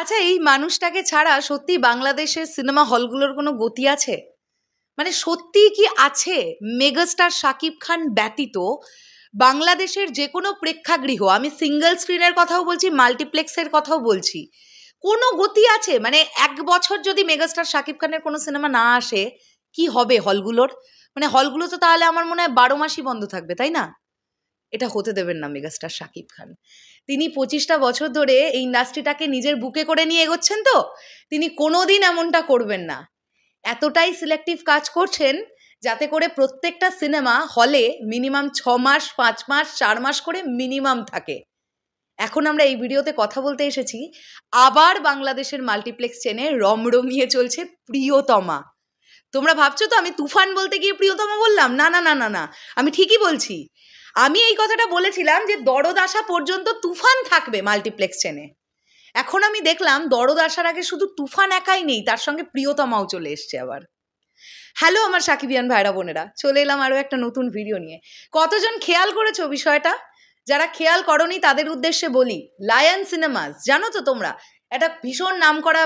আচ্ছা এই মানুষটাকে ছাড়া সত্যি বাংলাদেশের সিনেমা হলগুলোর কোনো গতি আছে মানে সত্যি কি আছে মেগাস্টার শাকিব খান ব্যতীত বাংলাদেশের যে কোনো প্রেক্ষাগৃহ আমি সিঙ্গেল স্ক্রিনের কথাও বলছি মাল্টিপ্লেক্সের কথাও বলছি কোনো গতি আছে মানে এক বছর যদি মেগাস্টার শাকিব খানের কোনো সিনেমা না আসে কি হবে হলগুলোর মানে হলগুলো তো তাহলে আমার মনে হয় বারো মাসই বন্ধ থাকবে তাই না এটা হতে দেবেন না মেগাস্টার শাকিব খান তিনি পঁচিশটা বছর ধরে এই ইন্ডাস্ট্রিটাকে নিজের বুকে করে নিয়ে এগোচ্ছেন তো তিনি কোনো দিন এমনটা করবেন না এতটাই সিলেক্টিভ কাজ করছেন যাতে করে প্রত্যেকটা সিনেমা হলে মিনিমাম ছ মাস পাঁচ মাস চার মাস করে মিনিমাম থাকে এখন আমরা এই ভিডিওতে কথা বলতে এসেছি আবার বাংলাদেশের মাল্টিপ্লেক্স চেনে রমরমিয়ে চলছে প্রিয়তমা তোমরা ভাবছো তো আমি তুফান বলতে গিয়ে প্রিয়তমা বললাম না না না না না আমি ঠিকই বলছি আমি এই কথাটা বলেছিলাম যে দরদ আসা পর্যন্ত তুফান থাকবে মাল্টিপ্লেক্স ট্রেনে এখন আমি দেখলাম দরদ আসার আগে শুধু তুফান একাই নেই তার সঙ্গে প্রিয়তমাও চলে এসছে আবার হ্যালো আমার সাকিবিয়ান ভাইরা বোনেরা চলে এলাম আরও একটা নতুন ভিডিও নিয়ে কতজন খেয়াল করেছো বিষয়টা যারা খেয়াল করনি তাদের উদ্দেশ্যে বলি লায়ন সিনেমাস জানো তো তোমরা একটা ভীষণ নাম করা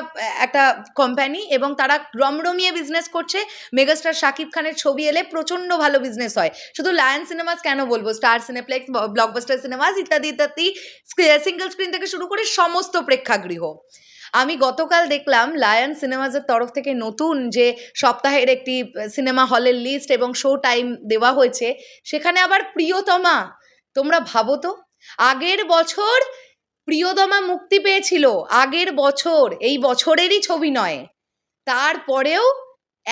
একটা কোম্পানি এবং তারা রমরমিয়ে বিজনেস করছে মেগাস্টার শাকিব খানের ছবি এলে প্রচণ্ড ভালো বিজনেস হয় শুধু লায়ন সিনেমাস কেন বলবো স্টার সিনেপ্লেক্স ব্লকবাস্টার সিনেমাস ইত্যাদি ইত্যাদি সিঙ্গেল স্ক্রিন থেকে শুরু করে সমস্ত প্রেক্ষাগৃহ আমি গতকাল দেখলাম লায়ন সিনেমাজের তরফ থেকে নতুন যে সপ্তাহের একটি সিনেমা হলের লিস্ট এবং শো টাইম দেওয়া হয়েছে সেখানে আবার প্রিয়তমা তোমরা ভাবো তো আগের বছর প্রিয়তমা মুক্তি পেয়েছিল আগের বছর এই বছরেরই ছবি নয় তারপরেও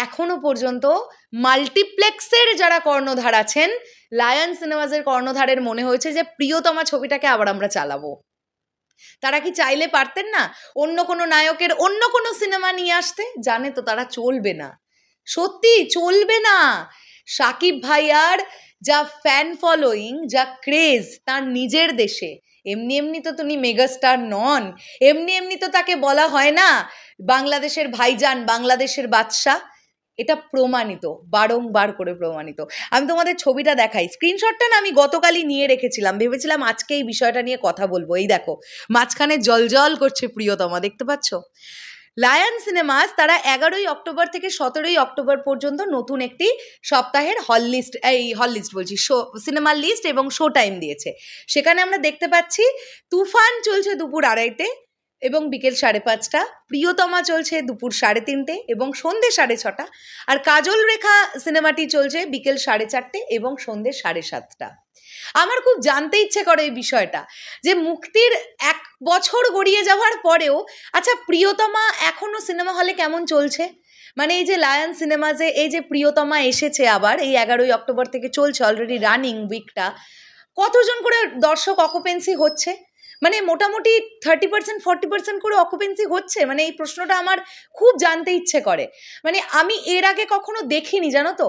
এখনো পর্যন্ত মাল্টিপ্লেক্সের যারা কর্ণধার আছেন লায়ন সিনেমাজের কর্ণধারের মনে হয়েছে যে প্রিয়তমা ছবিটাকে আবার আমরা চালাবো তারা কি চাইলে পারতেন না অন্য কোনো নায়কের অন্য কোনো সিনেমা নিয়ে আসতে জানে তো তারা চলবে না সত্যি চলবে না সাকিব ভাইয়ার যা ফ্যান ফলোয়িং যা ক্রেজ তার নিজের দেশে এমনি এমনি তো তিনি মেগাস্টার নন এমনি এমনি তো তাকে বলা হয় না বাংলাদেশের ভাইজান বাংলাদেশের বাদশাহ এটা প্রমাণিত বারংবার করে প্রমাণিত আমি তোমাদের ছবিটা দেখাই স্ক্রিনশটটা না আমি গতকালই নিয়ে রেখেছিলাম ভেবেছিলাম আজকে এই বিষয়টা নিয়ে কথা বলবো এই দেখো মাঝখানে জল জল করছে প্রিয়তমা দেখতে পাচ্ছ লায়ন সিনেমাস তারা এগারোই অক্টোবর থেকে সতেরোই অক্টোবর পর্যন্ত নতুন একটি সপ্তাহের হল লিস্ট এই হল লিস্ট বলছি শো সিনেমার লিস্ট এবং শো টাইম দিয়েছে সেখানে আমরা দেখতে পাচ্ছি তুফান চলছে দুপুর আড়াইটে এবং বিকেল সাড়ে পাঁচটা প্রিয়তমা চলছে দুপুর সাড়ে তিনটে এবং সন্ধে সাড়ে ছটা আর কাজল রেখা সিনেমাটি চলছে বিকেল সাড়ে চারটে এবং সন্ধে সাড়ে সাতটা আমার খুব জানতে ইচ্ছে করে এই বিষয়টা যে মুক্তির এক বছর গড়িয়ে যাওয়ার পরেও আচ্ছা প্রিয়তমা এখনও সিনেমা হলে কেমন চলছে মানে এই যে লায়ন সিনেমাজে এই যে প্রিয়তমা এসেছে আবার এই এগারোই অক্টোবর থেকে চলছে অলরেডি রানিং উইকটা কতজন করে দর্শক অকুপেন্সি হচ্ছে মানে মোটামুটি থার্টি পার্সেন্ট ফর্টি পার্সেন্ট করে অকুপেন্সি হচ্ছে মানে এই প্রশ্নটা আমার খুব জানতে ইচ্ছে করে মানে আমি এর আগে কখনো দেখিনি জানো তো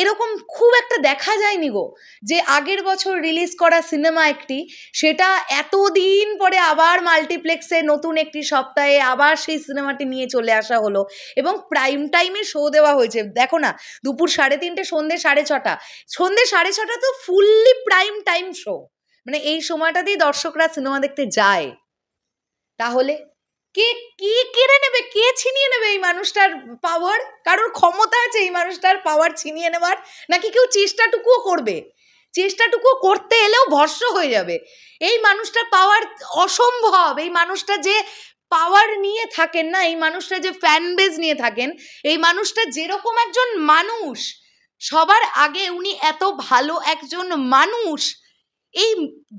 এরকম খুব একটা দেখা যায়নি গো যে আগের বছর রিলিজ করা সিনেমা একটি সেটা এতদিন পরে আবার মাল্টিপ্লেক্সে নতুন একটি সপ্তাহে আবার সেই সিনেমাটি নিয়ে চলে আসা হলো এবং প্রাইম টাইমে শো দেওয়া হয়েছে দেখো না দুপুর সাড়ে তিনটে সন্ধ্যে সাড়ে ছটা সন্ধ্যে সাড়ে ছটা তো ফুললি প্রাইম টাইম শো মানে এই সময়টা দিয়ে দর্শকরা সিনেমা দেখতে যায় তাহলে কে কি কেড়ে নেবে কে ছিনিয়ে নেবে এই মানুষটার পাওয়ার কারোর ক্ষমতা আছে এই মানুষটার পাওয়ার ছিনিয়ে নেওয়ার নাকি কেউ চেষ্টাটুকুও করবে চেষ্টাটুকুও করতে এলেও ভস্য হয়ে যাবে এই মানুষটার পাওয়ার অসম্ভব এই মানুষটা যে পাওয়ার নিয়ে থাকেন না এই মানুষটা যে ফ্যান বেজ নিয়ে থাকেন এই মানুষটা যেরকম একজন মানুষ সবার আগে উনি এত ভালো একজন মানুষ এই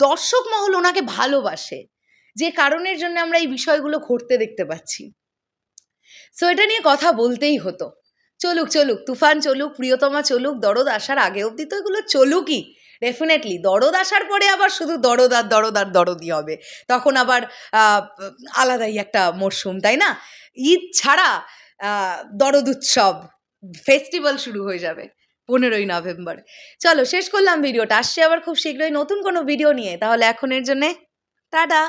দর্শক মহল ওনাকে ভালোবাসে যে কারণের জন্য আমরা এই বিষয়গুলো ঘটতে দেখতে পাচ্ছি সো এটা নিয়ে কথা বলতেই হতো চলুক চলুক তুফান চলুক প্রিয়তমা চলুক দরদ আসার আগে অবধি তো এগুলো চলুকই ডেফিনেটলি দরদ আসার পরে আবার শুধু দরদ আর দরদ আর দরদই হবে তখন আবার আলাদাই একটা মরশুম তাই না ঈদ ছাড়া দরদ উৎসব ফেস্টিভ্যাল শুরু হয়ে যাবে পনেরোই নভেম্বর চলো শেষ করলাম ভিডিওটা আসছি আবার খুব শীঘ্রই নতুন কোনো ভিডিও নিয়ে তাহলে এখনের জন্যে টাটা